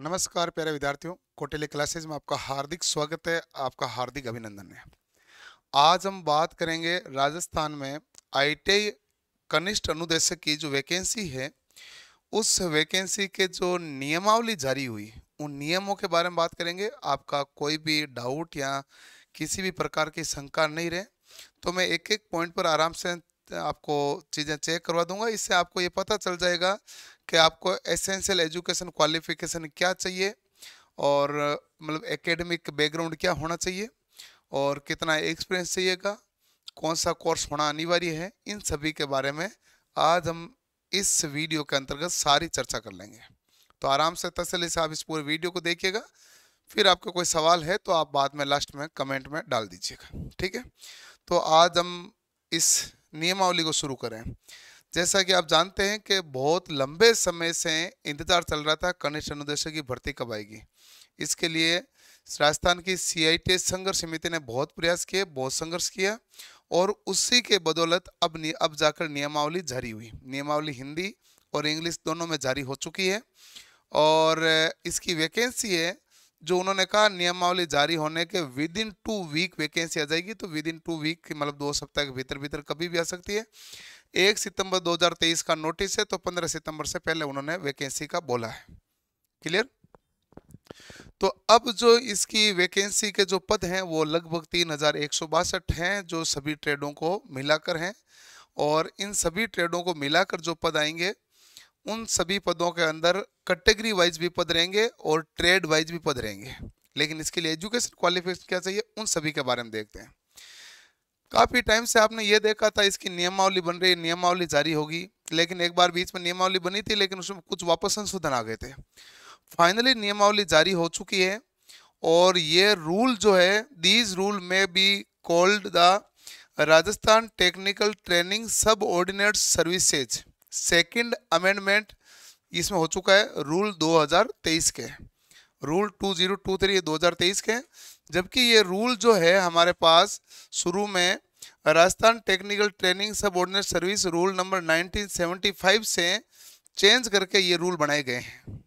नमस्कार प्यारे विद्यार्थियों कोटेले क्लासेज में आपका हार्दिक स्वागत है आपका हार्दिक अभिनंदन है आज हम बात करेंगे राजस्थान में आईटीआई कनिष्ठ अनुदेशक की जो वैकेंसी है उस वैकेंसी के जो नियमावली जारी हुई उन नियमों के बारे में बात करेंगे आपका कोई भी डाउट या किसी भी प्रकार की शंका नहीं रहे तो मैं एक एक पॉइंट पर आराम से आपको चीज़ें चेक करवा दूंगा इससे आपको ये पता चल जाएगा कि आपको एसेंशियल एजुकेशन क्वालिफिकेशन क्या चाहिए और मतलब एकेडमिक बैकग्राउंड क्या होना चाहिए और कितना एक्सपीरियंस चाहिएगा कौन सा कोर्स होना अनिवार्य है इन सभी के बारे में आज हम इस वीडियो के अंतर्गत सारी चर्चा कर लेंगे तो आराम से तसली से आप इस पूरे वीडियो को देखिएगा फिर आपका कोई सवाल है तो आप बाद में लास्ट में कमेंट में डाल दीजिएगा ठीक है तो आज हम इस नियमावली को शुरू करें जैसा कि आप जानते हैं कि बहुत लंबे समय से इंतजार चल रहा था कनिष्ठ अनुदेशक की भर्ती कब आएगी इसके लिए राजस्थान की सी संघर्ष समिति ने बहुत प्रयास किए बहुत संघर्ष किया और उसी के बदौलत अब नि, अब जाकर नियमावली जारी हुई नियमावली हिंदी और इंग्लिश दोनों में जारी हो चुकी है और इसकी वैकेंसी है जो उन्होंने कहा नियमावली जारी होने के within two week vacancy आ जाएगी तो विद इन टू वीक मतलब दो सप्ताह के भीतर भीतर कभी भी आ सकती है एक सितंबर 2023 का नोटिस है तो 15 सितंबर से पहले उन्होंने वैकेंसी का बोला है क्लियर तो अब जो इसकी वैकेंसी के जो पद हैं वो लगभग तीन हजार एक सौ बासठ हैं जो सभी ट्रेडों को मिलाकर हैं और इन सभी ट्रेडों को मिलाकर जो पद आएंगे उन सभी पदों के अंदर कैटेगरी वाइज भी पद रहेंगे और ट्रेड वाइज भी पद रहेंगे लेकिन इसके लिए एजुकेशन क्वालिफिकेशन क्या चाहिए उन सभी के बारे में देखते हैं काफ़ी टाइम से आपने ये देखा था इसकी नियमावली बन रही नियमावली जारी होगी लेकिन एक बार बीच में नियमावली बनी थी लेकिन उसमें कुछ वापस संशोधन आ गए थे फाइनली नियमावली जारी हो चुकी है और ये रूल जो है these rule may be called the Rajasthan technical training subordinate services second amendment इसमें हो चुका है रूल 2023 के रूल 2023 2023 के जबकि ये रूल जो है हमारे पास शुरू में Rajasthan technical training subordinate service rule number 1975 से चेंज करके ये रूल बनाए गए हैं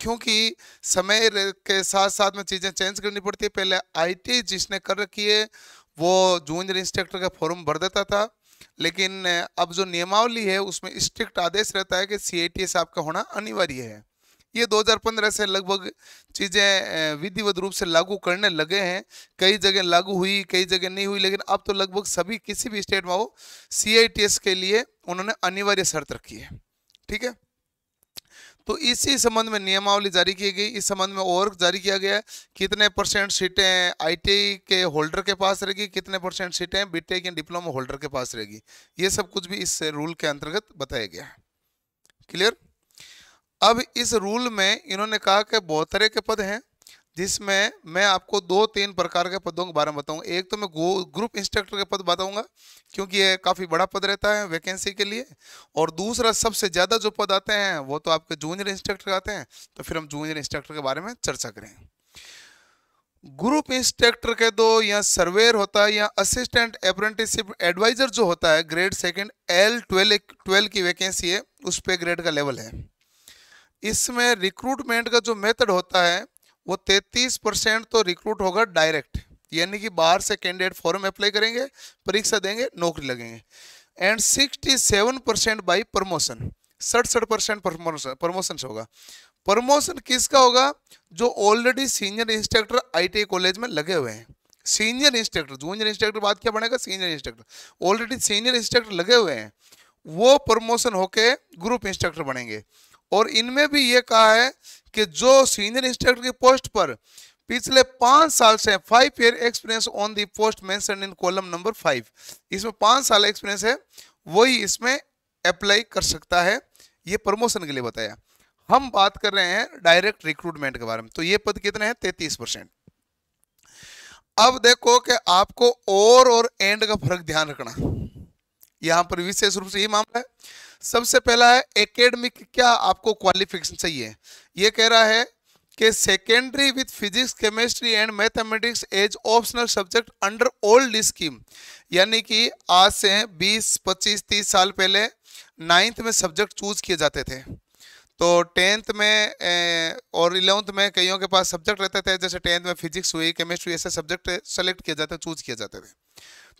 क्योंकि समय के साथ साथ में चीज़ें चेंज करनी पड़ती है पहले आईटी जिसने कर रखी है वो जूनियर इंस्ट्रक्टर का फॉर्म भर देता था लेकिन अब जो नियमावली है उसमें स्ट्रिक्ट आदेश रहता है कि सी आपका होना अनिवार्य है ये 2015 से लगभग चीज़ें विधिवत रूप से लागू करने लगे हैं कई जगह लागू हुई कई जगह नहीं हुई लेकिन अब तो लगभग सभी किसी भी स्टेट में हो सी के लिए उन्होंने अनिवार्य शर्त रखी है ठीक है तो इसी संबंध में नियमावली जारी की गई इस संबंध में और जारी किया गया कितने परसेंट सीटें आईटीआई के होल्डर के पास रहेगी कितने परसेंट सीटें बीटेक या डिप्लोमा होल्डर के पास रहेगी ये सब कुछ भी इस रूल के अंतर्गत बताया गया है क्लियर अब इस रूल में इन्होंने कहा कि बहुत तरह के पद हैं जिसमें मैं आपको दो तीन प्रकार के पदों के बारे में बताऊंगा एक तो मैं ग्रुप इंस्ट्रक्टर के पद बताऊंगा क्योंकि ये काफ़ी बड़ा पद रहता है वैकेंसी के लिए और दूसरा सबसे ज़्यादा जो पद आते हैं वो तो आपके जूनियर इंस्ट्रक्टर आते हैं तो फिर हम जूनियर इंस्ट्रक्टर के बारे में चर्चा करें ग्रुप इंस्ट्रक्टर के दो या सर्वेयर होता है या असिस्टेंट अप्रेंटिसिप एडवाइजर जो होता है grade second L twelve twelve की वैकेंसी है उस पर ग्रेड का लेवल है इसमें रिक्रूटमेंट का जो मेथड होता है वो 33 परसेंट तो रिक्रूट होगा डायरेक्ट यानी कि बाहर से कैंडिडेट फॉर्म अप्लाई करेंगे परीक्षा देंगे नौकरी लगेंगे एंड 67 परसेंट बाई प्रमोशन सड़सठ परसेंट प्रमोशन होगा प्रमोशन किसका होगा जो already senior instructor I college में लगे हुए हैं सीनियर इंस्ट्रक्टर जूनियर इंस्ट्रक्टर बात क्या बनेगा senior instructor already senior instructor लगे हुए हैं वो प्रमोशन होके ग्रुप इंस्ट्रक्टर बनेंगे और इनमें भी ये कहा है कि जो सीनियर इंस्ट्रक्टर की पोस्ट पर पिछले पांच साल से five year experience on the post mention in column number five इसमें पांच साल एक्सपीरियंस है वही इसमें अप्लाई कर सकता है ये प्रमोशन के लिए बताया हम बात कर रहे हैं डायरेक्ट रिक्रूटमेंट के बारे में तो ये पद कितने हैं तैतीस परसेंट अब देखो कि आपको और और एंड का फर्क ध्यान रखना यहाँ पर विशेष रूप से ये मामला है सबसे पहला है एकेडमिक क्या आपको क्वालिफिकेशन चाहिए ये कह रहा है कि secondary with physics chemistry and mathematics as optional subject under old scheme यानी कि आज से 20 25 30 साल पहले नाइन्थ में सब्जेक्ट चूज किए जाते थे तो टेंथ में और इलेवंथ में कईयों के पास सब्जेक्ट रहते थे जैसे टेंथ में फिजिक्स हुई केमिस्ट्री ऐसे सब्जेक्ट सेलेक्ट किए जाते चूज किए जाते थे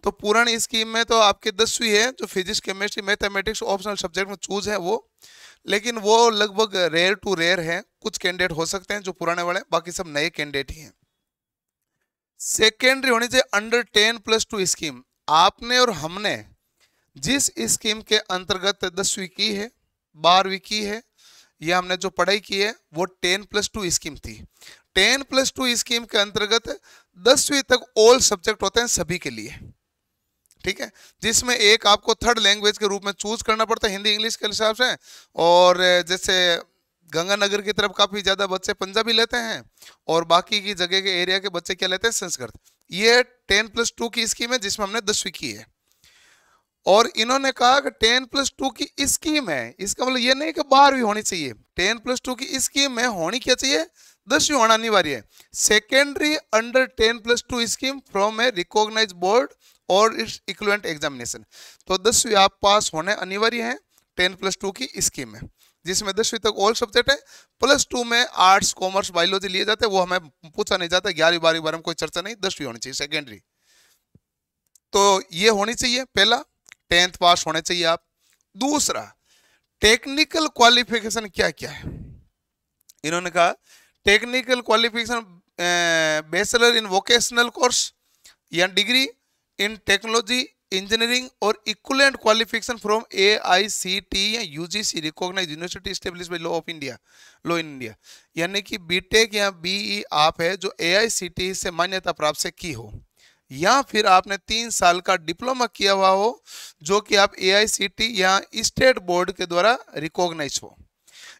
तो पूरण स्कीम में तो आपके दसवीं है जो physics chemistry mathematics optional subject में चूज है वो लेकिन वो लगभग रेयर टू रेयर है कुछ कैंडिडेट हो सकते हैं जो पुराने वाले बाकी सब नए कैंडिडेट ही हैं सेकेंडरी होनी चाहिए under ten plus two scheme आपने और हमने जिस स्कीम के अंतर्गत दसवीं की है बारहवीं की है या हमने जो पढ़ाई की है वो टेन प्लस टू स्कीम थी टेन प्लस टू स्कीम के अंतर्गत दसवीं तक ऑल सब्जेक्ट होते हैं सभी के लिए ठीक है जिसमें एक आपको थर्ड लैंग्वेज के रूप में चूज करना पड़ता है हिंदी इंग्लिश के हिसाब से और जैसे गंगानगर की तरफ काफ़ी ज़्यादा बच्चे पंजाबी लेते हैं और बाकी की जगह के एरिया के बच्चे क्या लेते हैं संस्कृत ये टेन प्लस टू की स्कीम है जिसमें हमने दसवीं की है और इन्होंने कहा कि टेन प्लस टू की स्कीम है इसका मतलब ये नहीं कि बारहवीं होनी चाहिए टेन प्लस टू की स्कीम में होनी क्या चाहिए दसवीं होना अनिवार्य है secondary under ten plus two scheme from a recognise board और इट्स इक्वलेंट एग्जामिनेशन तो दसवीं आप पास होने अनिवार्य हैं टेन प्लस टू की स्कीम में जिसमें दसवीं तक ऑल सब्जेक्ट है प्लस टू में आर्ट्स कॉमर्स बायोलॉजी लिए जाते हैं वो हमें पूछा नहीं जाता ग्यारहवीं बारहवीं बारे में कोई चर्चा नहीं दसवीं होनी चाहिए सेकेंडरी तो ये होनी चाहिए पहला टेंथ पास होने चाहिए आप दूसरा टेक्निकल क्वालिफिकेशन क्या क्या है इन्होंने कहा technical qualification bachelor in vocational course या डिग्री इन टेक्नोलॉजी इंजीनियरिंग और equivalent qualification from a I C T या U G C recognise university establish by law of India law in India यानी कि बी टेक या B E e आप है जो ए I C T से मान्यता प्राप्त से की हो या फिर आपने तीन साल का डिप्लोमा किया हुआ हो जो कि आप ए आई सी टी या स्टेट बोर्ड के द्वारा रिकॉग्नाइज हो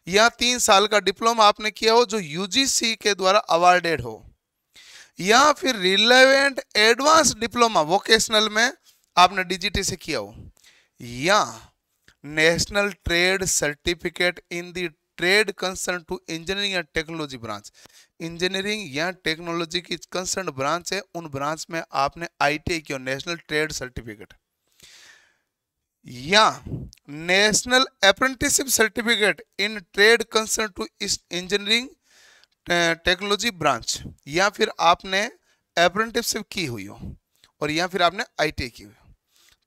या तीन साल का डिप्लोमा आपने किया हो जो यू जी सी के द्वारा अवार्डेड हो या फिर रिलेवेंट एडवांस डिप्लोमा वोकेशनल में आपने डीजीटी से किया हो या national trade certificate in the trade concern to engineering या टेक्नोलॉजी ब्रांच इंजीनियरिंग या टेक्नोलॉजी की कंसर्न ब्रांच है उन ब्रांच में आपने आईटीआई किया नेशनल ट्रेड सर्टिफिकेट या national apprenticeship certificate in trade concern to engineering technology branch या फिर आपने अप्रेंटिसशिप की हुई हो और या फिर आपने आईटी की हुई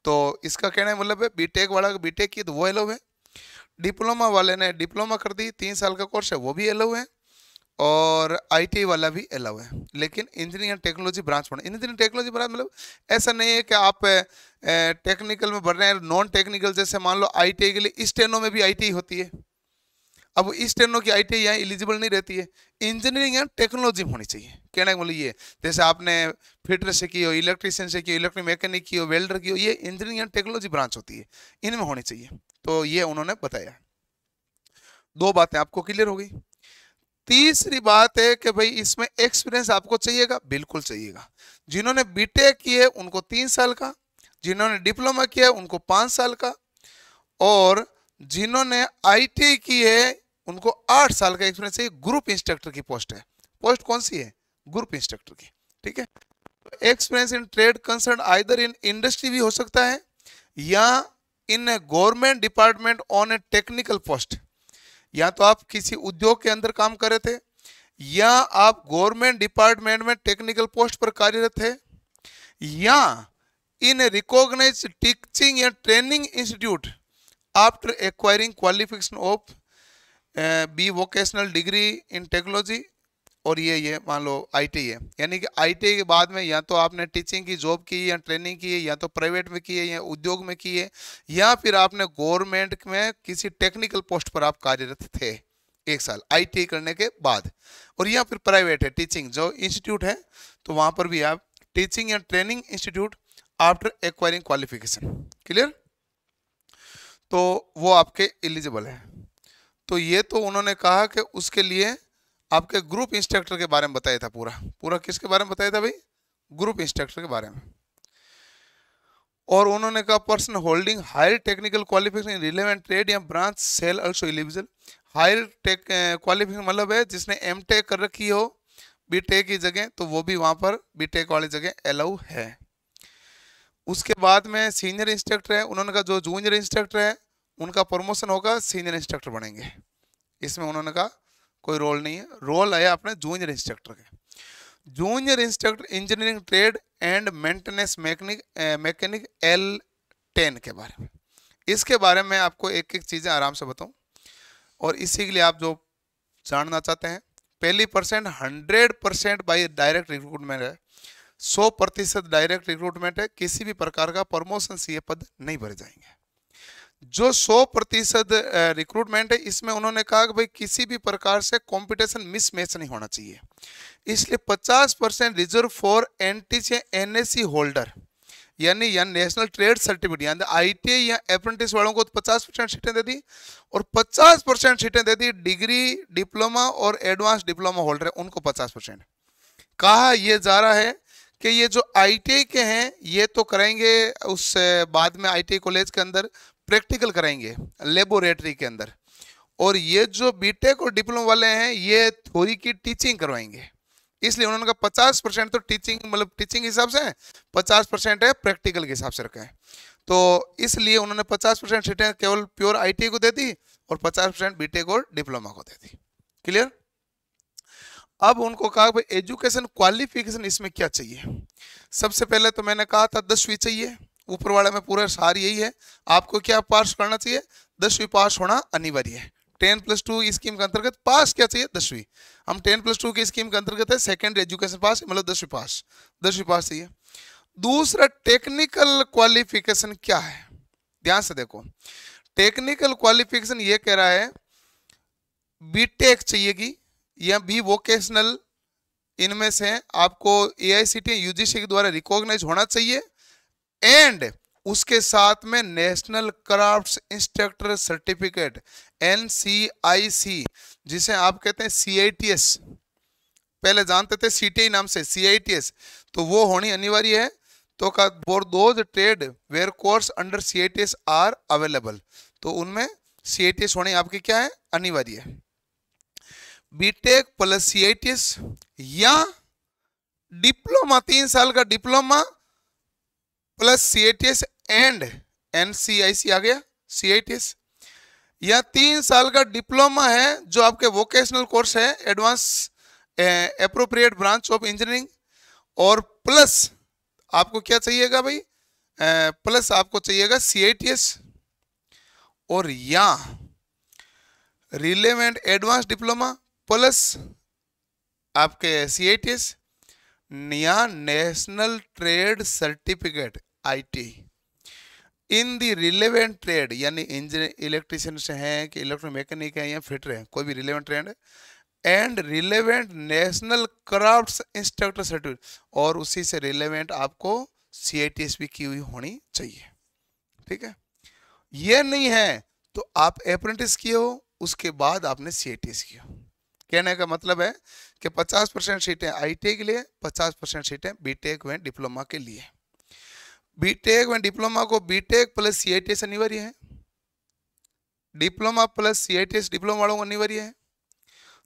तो इसका कहना है मतलब है बीटेक वाला बीटेक की तो वो एलो है डिप्लोमा वाले ने डिप्लोमा कर दी तीन साल का कोर्स है वो भी एलो है और आईटी वाला भी अलाउ है लेकिन इंजीनियरिंग टेक्नोलॉजी ब्रांच पढ़ना इंजीनियरिंग टेक्नोलॉजी ब्रांच मतलब ऐसा नहीं है कि आप टेक्निकल में बढ़ रहे हैं नॉन टेक्निकल जैसे मान लो आईटी के लिए स्टेनो में भी आईटी होती है अब इस ट्रेनों की आई यहाँ एलिजिबल नहीं रहती है इंजीनियरिंग एंड टेक्नोलॉजी होनी चाहिए कहने का मतलब ये जैसे आपने फिटर से की हो इलेक्ट्रिशियन से की हो इलेक्ट्रिक मैकेनिक की हो वेल्डर की हो ये इंजीनियरिंग एंड टेक्नोलॉजी ब्रांच होती है इनमें होनी चाहिए तो ये उन्होंने बताया दो बातें आपको क्लियर हो गई तीसरी बात है कि भाई इसमें एक्सपीरियंस आपको चाहिएगा बिल्कुल चाहिएगा जिन्होंने बीटेक किए उनको तीन साल का जिन्होंने डिप्लोमा किया उनको पाँच साल का और जिन्होंने आईटी की है उनको आठ साल का एक्सपीरियंस है ग्रुप इंस्ट्रक्टर की पोस्ट है पोस्ट कौन सी है ग्रुप इंस्ट्रक्टर की ठीक है experience in trade concern either in industry भी हो सकता है या in government department on a technical post या तो आप किसी उद्योग के अंदर काम कर रहे थे या आप गवर्नमेंट डिपार्टमेंट में टेक्निकल पोस्ट पर कार्यरत थे या इन रिकॉग्नाइज टीचिंग या training institute after acquiring qualification of B vocational degree in technology और ये ये मान लो आई है यानी कि आई के बाद में या तो आपने टीचिंग की जॉब की या ट्रेनिंग की है या तो प्राइवेट में की है या उद्योग में की है या फिर आपने गवर्नमेंट में किसी टेक्निकल पोस्ट पर आप कार्यरत थे एक साल आई करने के बाद और या फिर प्राइवेट है टीचिंग जो इंस्टीट्यूट है तो वहाँ पर भी आप टीचिंग या training institute after acquiring qualification clear तो वो आपके एलिजिबल हैं तो ये तो उन्होंने कहा कि उसके लिए आपके ग्रुप इंस्ट्रक्टर के बारे में बताया था पूरा पूरा किसके बारे में बताया था भाई ग्रुप इंस्ट्रक्टर के बारे में और उन्होंने कहा person holding higher technical qualification relevant trade या branch shall also eligible higher tech qualification मतलब है जिसने एम टेक कर रखी हो बी टेक की जगह तो वो भी वहाँ पर बी टेक वाली जगह अलाउ है उसके बाद में सीनियर इंस्ट्रक्टर है उन्होंने कहा जो जूनियर इंस्ट्रक्टर है उनका प्रमोशन होगा सीनियर इंस्ट्रक्टर बनेंगे इसमें उन्होंने कहा कोई रोल नहीं है रोल आया अपने जूनियर इंस्ट्रक्टर के junior instructor engineering trade and maintenance mechanic mechanic L ten के बारे में इसके बारे में आपको एक एक चीज़ें आराम से बताऊं और इसी के लिए आप जो जानना चाहते हैं पहली percent hundred percent by direct recruitment है सौ प्रतिशत डायरेक्ट रिक्रूटमेंट है किसी भी प्रकार का प्रमोशन सीए पद नहीं भरे जाएंगे जो 100 प्रतिशत रिक्रूटमेंट है इसमें उन्होंने कहा कि भाई किसी भी प्रकार से कंपटीशन मिसमैच नहीं होना चाहिए इसलिए 50 परसेंट रिजर्व फॉर एन या सी होल्डर यानी या नेशनल ट्रेड सर्टिफिकेट यानी आई या अप्रेंटिस वालों को तो 50 परसेंट सीटें दे दी और 50 परसेंट सीटें दे दी डिग्री डिप्लोमा और एडवांस डिप्लोमा होल्डर उनको पचास परसेंट कहा यह जा रहा है कि ये जो आईटीआई के हैं ये तो कराएंगे उस बाद में आईटीआई कॉलेज के अंदर प्रैक्टिकल कराएंगे लेबोरेटरी के अंदर और ये जो बीटेक और डिप्लोमा वाले हैं ये थोड़ी की टीचिंग करवाएंगे इसलिए उन्होंने कहा पचास परसेंट तो टीचिंग मतलब टीचिंग के हिसाब से है पचास परसेंट है प्रैक्टिकल के हिसाब से रखा है तो इसलिए उन्होंने पचास परसेंट सीटें केवल प्योर आईटी को दे दी और पचास परसेंट टेक और डिप्लोमा को दे दी क्लियर अब उनको कहा भाई एजुकेशन क्वालिफिकेशन इसमें क्या चाहिए सबसे पहले तो मैंने कहा था दसवीं चाहिए ऊपर वाले में पूरा सार यही है आपको क्या पास करना चाहिए दसवीं पास होना अनिवार्य है टेन प्लस टू स्कीम के अंतर्गत पास क्या चाहिए दसवीं हम टेन प्लस टू की स्कीम के अंतर्गत है सेकेंड एजुकेशन पास मतलब दसवीं पास दसवीं पास चाहिए दूसरा टेक्निकल क्वालिफिकेशन क्या है ध्यान से देखो टेक्निकल क्वालिफिकेशन ये कह रहा है बीटेक चाहिएगी या बी वोकेशनल इनमें से आपको ए आई सी टी यूजीसी के द्वारा रिकॉग्नाइज होना चाहिए एंड उसके साथ में national crafts instructor certificate N C I C जिसे आप कहते हैं सी आई टी एस पहले जानते थे सी टी आई नाम से सी आई टी एस तो वो होनी अनिवार्य है तो का बोर those trade where course under C I T S are available तो उनमें सी आई टी एस होनी आपकी क्या है अनिवार्य है बीटेक प्लस सीआईटीएस या डिप्लोमा तीन साल का diploma plus C I T S and N C I C आ गया सीआईटीएस या तीन साल का डिप्लोमा है जो आपके वोकेशनल कोर्स है advance appropriate branch of engineering और प्लस आपको क्या चाहिएगा भाई प्लस आपको चाहिएगा सीआईटीएस और या रिलेवेंट एडवांस डिप्लोमा प्लस आपके C I T S national trade certificate IT in the relevant trade यानी इंजीनियर इलेक्ट्रिशियन हैं कि मैकेनिक हैं या फिटर हैं कोई भी रिलेवेंट ट्रेड है and relevant national craft instructor certificate और उसी से रिलेवेंट आपको सी आई टी एस भी की हुई होनी चाहिए ठीक है ये नहीं है तो आप अप्रेंटिस किए हो उसके बाद आपने सी आई टी एस किया कहने का मतलब है कि 50 परसेंट सीटें आई के लिए 50 परसेंट सीटें बीटेक व डिप्लोमा के लिए बीटेक व डिप्लोमा को बीटेक प्लस सीआईटीएस अनिवार्य है डिप्लोमा प्लस एस डिप्लोमा वालों को अनिवार्य है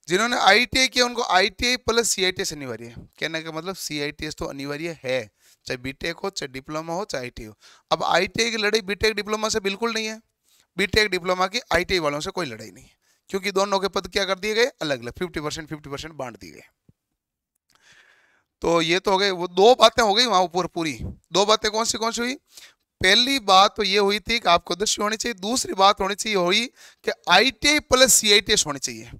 जिन्होंने आई किया उनको आई प्लस सीआईटीएस अनिवार्य है कहने का मतलब सीआईटीएस तो अनिवार्य है चाहे बीटेक हो चाहे डिप्लोमा हो चाहे आई हो अब आई की लड़ाई बीटेक डिप्लोमा से बिल्कुल नहीं है बीटेक डिप्लोमा की आई वालों से कोई लड़ाई नहीं है क्योंकि दोनों के पद क्या कर दिए गए अलग अलग फिफ्टी परसेंट फिफ्टी परसेंट बांट दिए गए तो ये तो हो गए वो दो बातें हो गई वहां ऊपर पूरी दो बातें कौन सी कौन सी हुई पहली बात तो ये हुई थी कि आपको दृश्य होनी चाहिए दूसरी बात होनी चाहिए हुई कि आई प्लस एस होनी चाहिए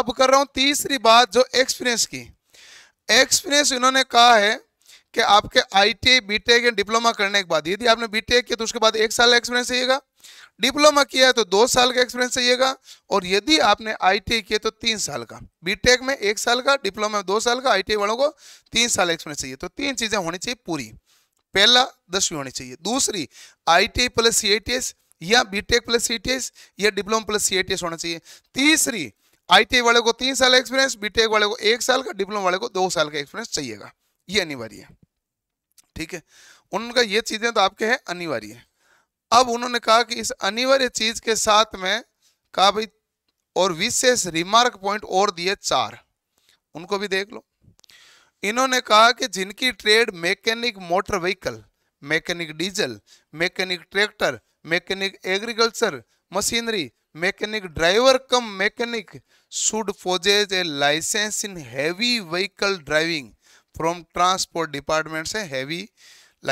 अब कर रहा हूं तीसरी बात जो एक्सपीरियंस की एक्सपीरियंस इन्होंने कहा है कि आपके आई टी बीटेक या डिप्लोमा करने के बाद यदि आपने बीटेक किया तो उसके बाद एक साल एक्सपीरियंस चाहिएगा डिप्लोमा किया है तो दो साल का एक्सपीरियंस चाहिएगा और यदि आपने आई किया तो तीन साल का बीटेक में एक साल का डिप्लोमा में दो साल का आई वालों को तीन साल एक्सपीरियंस चाहिए तो तीन चीज़ें होनी चाहिए पूरी पहला दसवीं होनी चाहिए दूसरी आई टी प्लस सी या बीटेक प्लस सी या डिप्लोमा प्लस सी होना चाहिए तीसरी आई वाले को तीन साल एक्सपीरियंस बीटेक वाले को एक साल का डिप्लोमा वाले को दो साल का एक्सपीरियंस चाहिएगा ये अनिवार्य है ठीक है उनका ये चीज़ें तो आपके हैं अनिवार्य है अब उन्होंने कहा कि इस अनिवार्य चीज के साथ में कहा भाई और विशेष रिमार्क पॉइंट और दिए चार उनको भी देख लो इन्होंने कहा कि जिनकी trade mechanic motor vehicle mechanic diesel mechanic tractor mechanic agriculture machinery mechanic driver cum mechanic should possess a licence in heavy vehicle driving from transport department से हैवी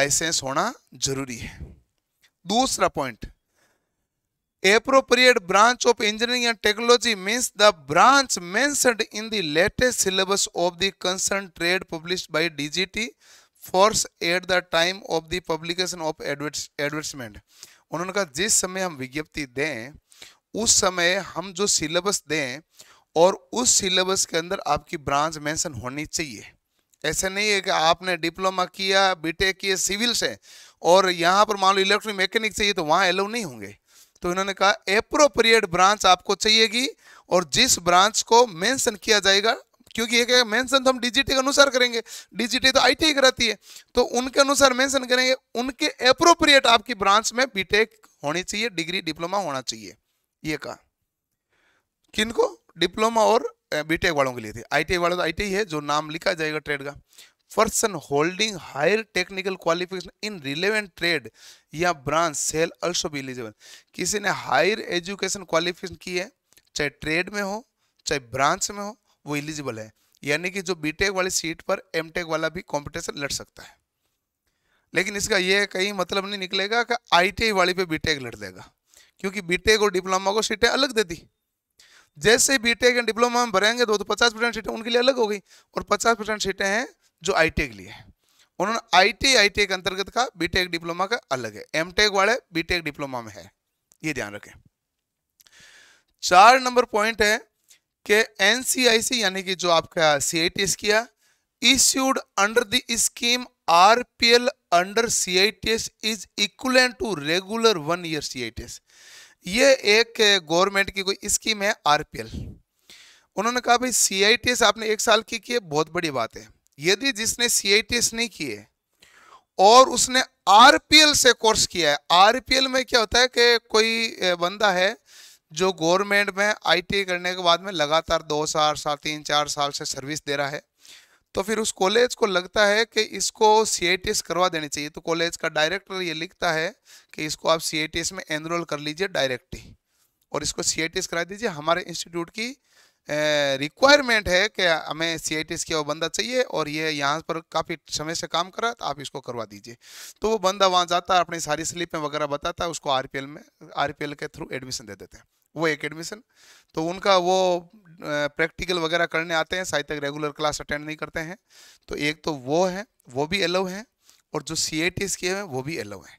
लाइसेंस होना जरूरी है दूसरा point appropriate branch of engineering and technology means the branch mentioned in the latest syllabus of the concern trade publish by DGT for at the time of the publication of advertisement उन्होंने कहा जिस समय हम विज्ञप्ति दें उस समय हम जो सिलेबस दें और उस सिलेबस के अंदर आपकी ब्रांच मेंशन होनी चाहिए ऐसे नहीं है कि आपने डिप्लोमा किया बीटेक किए सिविल से और यहाँ पर मान लो इलेक्ट्रिक मैकेनिक चाहिए तो वहाँ अलाउ नहीं होंगे तो इन्होंने कहा अप्रोप्रिएट ब्रांच आपको चाहिएगी और जिस ब्रांच को मेंशन किया जाएगा क्योंकि एक मेंशन तो हम डीजीटी के अनुसार करेंगे डीजीटी तो आईटी टी कराती है तो उनके अनुसार मेंशन करेंगे उनके अप्रोप्रिएट आपकी ब्रांच में बीटेक होनी चाहिए डिग्री डिप्लोमा होना चाहिए ये कहा किनको डिप्लोमा और बीटेक e वालों के लिए थी आई e वालों तो आई e है जो नाम लिखा जाएगा ट्रेड का person holding higher technical qualification in relevant trade या ब्रांच सेल ऑल्सो भी एलिजिबल किसी ने हायर एजुकेशन क्वालिफिकेशन की है चाहे ट्रेड में हो चाहे ब्रांच में हो वो एलिजिबल है यानी कि जो बीटेक वाली सीट पर एमटेक वाला भी कॉम्पिटिशन लड़ सकता है लेकिन इसका यह कहीं मतलब नहीं निकलेगा कि आईटीआई वाली पे बीटेक लड़ देगा क्योंकि बीटेक और डिप्लोमा को सीटें अलग दे दी जैसे बी टेक एंड डिप्लोमा में भरेंगे तो, तो पचास परसेंट सीटें उनके लिए अलग हो गई और पचास परसेंट सीटें हैं जो आई के लिए उन्होंने आई टी आई के अंतर्गत का बी टेक डिप्लोमा का अलग है एम टेक वाले बी टेक डिप्लोमा में है ये ध्यान रखें चार नंबर पॉइंट है कि एन यानी कि जो आपका सी आई टी एस किया issued under the scheme RPL under CITS is equivalent to regular one year CITS. ये एक गवर्नमेंट की कोई स्कीम है आरपीएल उन्होंने कहा भाई एस आपने एक साल की की है बहुत बड़ी बात है यदि जिसने एस नहीं किए और उसने आरपीएल से कोर्स किया है आरपीएल में क्या होता है कि कोई बंदा है जो गवर्नमेंट में आईटी e करने के बाद में लगातार दो साल साल तीन चार साल से सर्विस दे रहा है तो फिर उस कॉलेज को लगता है कि इसको सी करवा देनी चाहिए तो कॉलेज का डायरेक्टर ये लिखता है कि इसको आप सी में एनरोल कर लीजिए डायरेक्ट और इसको सी करा दीजिए हमारे इंस्टीट्यूट की रिक्वायरमेंट है कि हमें सी आई टी वो बंदा चाहिए और ये यहाँ पर काफ़ी समय से काम करा तो आप इसको करवा दीजिए तो वो बंदा वहाँ जाता है अपनी सारी स्लिपें वगैरह बताता है उसको आर में आर के थ्रू एडमिशन दे देते हैं वो एक एडमिशन तो उनका वो प्रैक्टिकल वगैरह करने आते हैं शायद तक रेगुलर क्लास अटेंड नहीं करते हैं तो एक तो वो है वो भी अलाउ है और जो सी आई किए हुए वो भी अलाउ है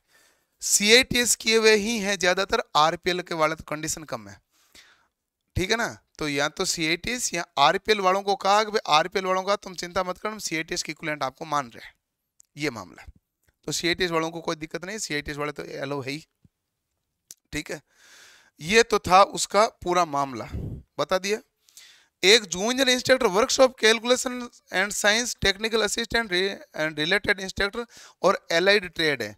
सी आई किए हुए ही हैं ज़्यादातर आर के वाले तो कंडीशन कम है ठीक है ना तो या तो सी आई या आर वालों को कहा कि आर पी वालों का तुम चिंता मत करो सी आई टी एस की इक्वलेंट आपको मान रहे हैं ये मामला तो सी वालों को कोई दिक्कत नहीं सी वाले तो अलाउ है ही ठीक है ये तो था उसका पूरा मामला बता दिया एक junior instructor workshop calculation and science technical assistant and related instructor और एलाइड ट्रेड है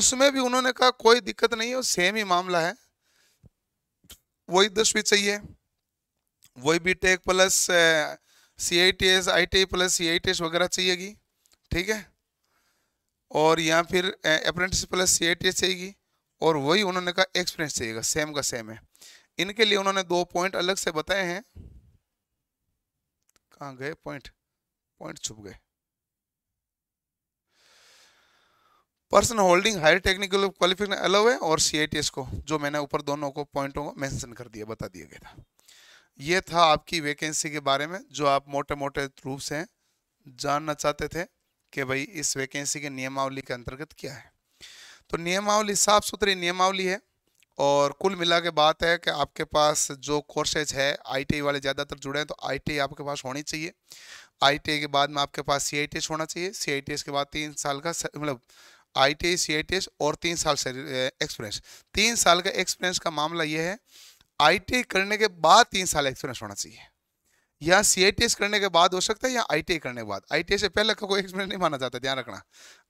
उसमें भी उन्होंने कहा कोई दिक्कत नहीं है सेम ही मामला है वही दसवीं चाहिए वही B tech plus C I T S I T plus C I T S वगैरह चाहिएगी ठीक है और यहाँ फिर apprentice plus C I T S चाहिएगी और वही उन्होंने कहा एक्सपीरियंस चाहिएगा सेम का सेम है इनके लिए उन्होंने दो पॉइंट अलग से बताए हैं कहा गए पॉइंट पॉइंट छुप गए person holding higher technical qualification allow है और सीआईटीएस को जो मैंने ऊपर दोनों को पॉइंटों को मैंशन कर दिया बता दिया गया था ये था आपकी वैकेंसी के बारे में जो आप मोटे मोटे रूप से जानना चाहते थे कि भाई इस वैकेंसी के नियमावली के अंतर्गत क्या है तो नियमावली साफ सुथरी नियमावली है और कुल मिला के बात है कि आपके पास जो कोर्सेज है आईटी वाले ज़्यादातर जुड़े हैं तो आईटी आपके पास होनी चाहिए आईटी के बाद में आपके पास सी होना चाहिए सी के बाद तीन साल का मतलब आई टी आई और तीन साल से एक्सपीरियंस तीन साल का एक्सपीरियंस का मामला यह है आई करने के बाद तीन साल एक्सपीरियंस होना चाहिए या सी आई करने के बाद हो सकता है या आई करने के बाद आई से पहले का कोई एक्सपीरियंस नहीं माना जाता ध्यान रखना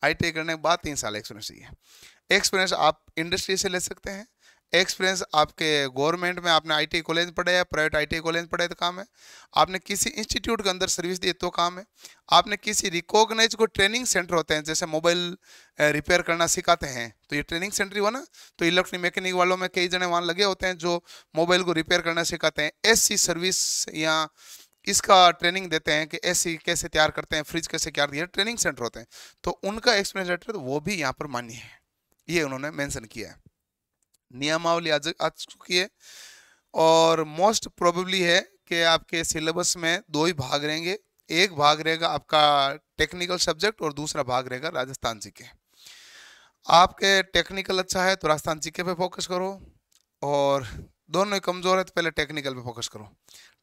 आई करने के बाद तीन साल एक्सपीरियंस चाहिए एक्सपीरियंस आप इंडस्ट्री से ले सकते हैं एक्सपीरियंस आपके गवर्नमेंट में आपने आईटी कॉलेज पढ़ा है प्राइवेट आईटी कॉलेज पढ़ा तो काम है आपने किसी इंस्टीट्यूट के अंदर सर्विस दी तो काम है आपने किसी रिकॉग्नाइज को ट्रेनिंग सेंटर होते हैं जैसे मोबाइल रिपेयर करना सिखाते हैं तो ये ट्रेनिंग सेंटर ही हुआ ना तो इलेक्ट्रिक मैकेनिक वालों में कई जने वहाँ लगे होते हैं जो मोबाइल को रिपेयर करना सिखाते हैं एस सर्विस या इसका ट्रेनिंग देते हैं कि एसी कैसे तैयार करते हैं फ्रिज कैसे तैयार दिया ट्रेनिंग सेंटर होते हैं तो उनका एक्सपीरियंस लेटर तो वो भी यहाँ पर मान्य है ये उन्होंने मेंशन किया है नियमावली आज आ चुकी है और मोस्ट प्रोबेबली है कि आपके सिलेबस में दो ही भाग रहेंगे एक भाग रहेगा आपका टेक्निकल सब्जेक्ट और दूसरा भाग रहेगा राजस्थान जी के आपके टेक्निकल अच्छा है तो राजस्थान जी पे फोकस करो और दोनों ही कमज़ोर है तो पहले टेक्निकल पे फोकस करो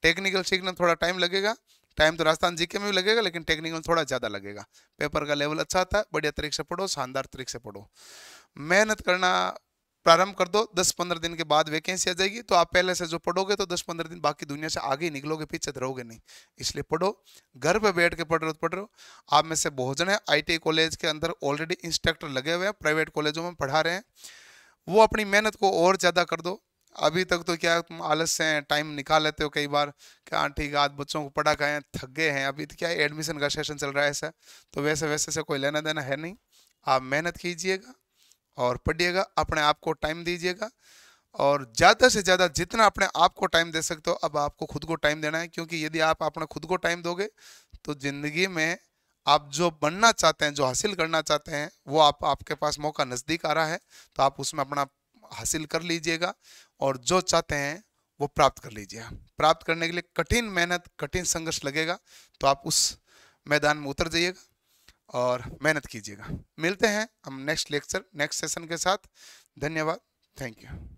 टेक्निकल सीखने में थोड़ा टाइम लगेगा टाइम तो राजस्थान जीके में भी लगेगा लेकिन टेक्निकल थोड़ा ज़्यादा लगेगा पेपर का लेवल अच्छा आता है बढ़िया तरीके से पढ़ो शानदार तरीके से पढ़ो मेहनत करना प्रारंभ कर दो दस पंद्रह दिन के बाद वैकेंसी आ जाएगी तो आप पहले से जो पढ़ोगे तो दस पंद्रह दिन बाकी दुनिया से आगे निकलोगे पीछे रहोगे नहीं इसलिए पढ़ो घर पे बैठ के पढ़ रहे हो तो पढ़ रहे हो आप में से बहुत जन है आईटीआई कॉलेज के अंदर ऑलरेडी इंस्ट्रक्टर लगे हुए हैं प्राइवेट कॉलेजों में पढ़ा रहे हैं वो अपनी मेहनत को और ज़्यादा कर दो अभी तक तो क्या तुम आलस से टाइम निकाल लेते हो कई बार क्या हाँ, ठीक है आज बच्चों को पढ़ा गए हैं थक गए हैं अभी तो क्या एडमिशन का सेशन चल रहा है ऐसा तो वैसे वैसे से कोई लेना देना है नहीं आप मेहनत कीजिएगा और पढ़िएगा अपने आप को टाइम दीजिएगा और ज़्यादा से ज़्यादा जितना अपने आप को टाइम दे सकते हो अब आपको खुद को टाइम देना है क्योंकि यदि आप अपने खुद को टाइम दोगे तो ज़िंदगी में आप जो बनना चाहते हैं जो हासिल करना चाहते हैं वो आप आपके पास मौका नज़दीक आ रहा है तो आप उसमें अपना हासिल कर लीजिएगा और जो चाहते हैं वो प्राप्त कर लीजिए प्राप्त करने के लिए कठिन मेहनत कठिन संघर्ष लगेगा तो आप उस मैदान में उतर जाइएगा और मेहनत कीजिएगा मिलते हैं हम नेक्स्ट लेक्चर नेक्स्ट सेशन के साथ धन्यवाद थैंक यू